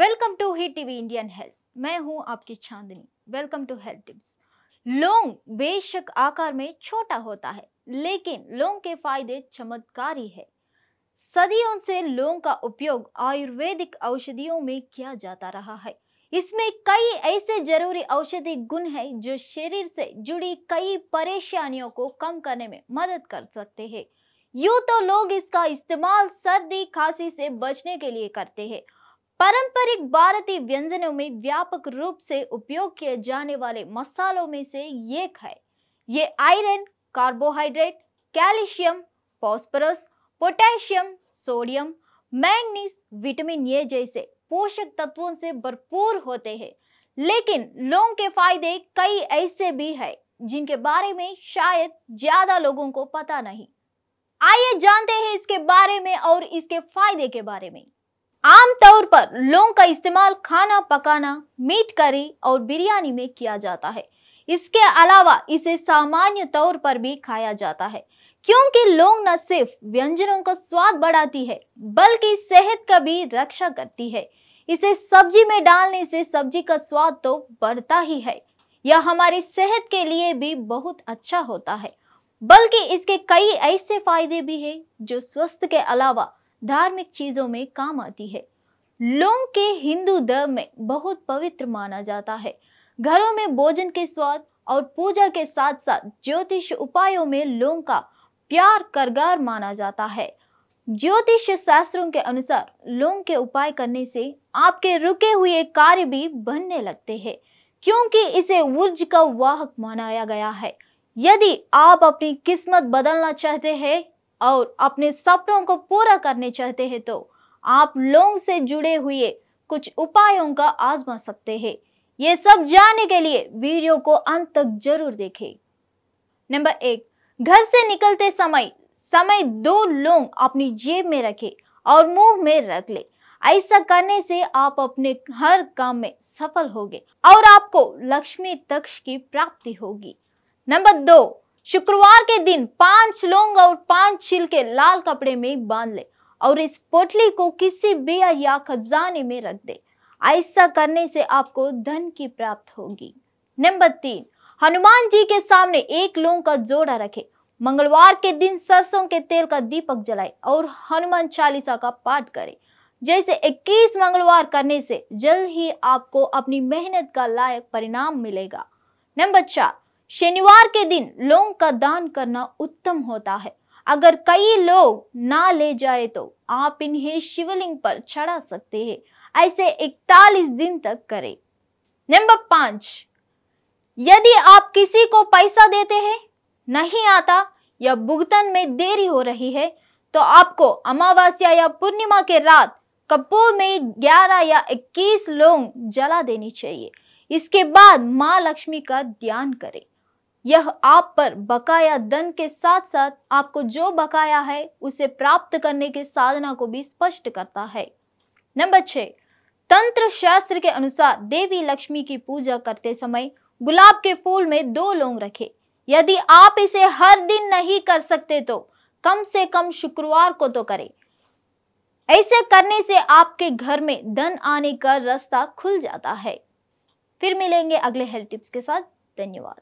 welcome to he TV Indian health मैं हूं आपकी Chandni welcome to health tips लौंग बेशक आकार में छोटा होता है लेकिन लौंग के फायदे चमत्कारी है सदियों से लौंग का उपयोग आयुर्वेदिक औषधियों में किया जाता रहा है इसमें कई ऐसे जरूरी औषधि गुण हैं जो शरीर से जुड़ी कई परेशानियों को कम करने में मदद कर सकते हैं यूं तो लोग इसका इस्तेमाल सर्दी खांसी से बचने के लिए करते हैं पारंपरिक भारतीय व्यंजनों में व्यापक रूप से उपयोग किए जाने वाले मसालों में से एक है ये iron carbohydrate calcium phosphorus potassium sodium manganese vitamin A जैसे पोषक तत्वों से भरपूर होते हैं लेकिन लौंग के फायदे कई ऐसे भी हैं जिनके बारे में शायद ज्यादा लोगों को पता नहीं आइए जानते हैं इसके बारे में और इसके फायदे के बारे में आम तौर पर लौंग का इस्तेमाल खाना पकाना मीट करी और बिरयानी में किया जाता है इसके अलावा इसे सामान्य तौर पर भी खाया जाता है क्योंकि लौंग न सिर्फ व्यंजनों का स्वाद बढ़ाती है बल्कि सेहत का भी रक्षा करती है इसे सब्जी में डालने से सब्जी का स्वाद तो बढ़ता ही है यह हमारी सेहत के लिए भी बहुत अच्छा होता है बल्कि इसके कई ऐसे फायदे भी हैं जो स्वस्थ के अलावा धार्मिक चीज़ों में काम आती है लोंग के हिंदू धर्म में बहुत पवित्र माना जाता है घरों में भोजन के स्वाद और पूजा के साथ साथ ज्योतिष उपायों में लोंग का प्यार करगार माना जाता है ज्योतिष शास्त्रों के अनुसार लोंग के उपाय करने से आपके रुके हुए कार्य भी बनने लगते हैं क्योंकि इसे ऊर्ज का वाहक मानाया गया है यदि आप अपनी किस्मत बदलना चाहते हैं और अपने सपनों को पूरा करने चाहते हैं तो आप लोग से जुड़े हुए कुछ उपायों का आजमा सकते हैं ये सब जानने के लिए वीडियो को अंत तक जरूर देखें नंबर एक घर से निकलते समय समय दो लोग अपनी जेब में रखे और मुंह में रख ले ऐसा करने से आप अपने हर काम में सफल होंगे और आपको लक्ष्मी तक्ष की प्राप्ति होगी नंबर दो शुक्रवार के दिन पांच लोंग और पांच छिलके लाल कपड़े में बांध ले और इस पोटली को किसी भी या खजाने में रख दे ऐसा करने से आपको धन की प्राप्त होगी नंबर तीन हनुमान जी के सामने एक लौंग का जोड़ा रखे मंगलवार के दिन सरसों के तेल का दीपक जलाए और हनुमान चालीसा का पाठ करें जैसे 21 मंगलवार करने से जल्द ही आपको अपनी मेहनत का लायक परिणाम मिलेगा नंबर चार शनिवार के दिन लोगों का दान करना उत्तम होता है अगर कई लोग ना ले जाए तो आप इन्हें शिवलिंग पर चढ़ा सकते हैं ऐसे 41 दिन तक करें नंबर पांच यदि आप किसी को पैसा देते हैं नहीं आता या भुगतन में देरी हो रही है तो आपको अमावस्या या पूर्णिमा के रात कपूर में 11 या 21 लोग जला देनी चाहिए इसके बाद माँ लक्ष्मी का ध्यान करें यह आप पर बकाया धन के साथ साथ आपको जो बकाया है उसे प्राप्त करने के साधना को भी स्पष्ट करता है नंबर छह तंत्र शास्त्र के अनुसार देवी लक्ष्मी की पूजा करते समय गुलाब के फूल में दो लोंग रखें यदि आप इसे हर दिन नहीं कर सकते तो कम से कम शुक्रवार को तो करें ऐसे करने से आपके घर में धन आने का रास्ता खुल जाता है फिर मिलेंगे अगले हेल्थ टिप्स के साथ धन्यवाद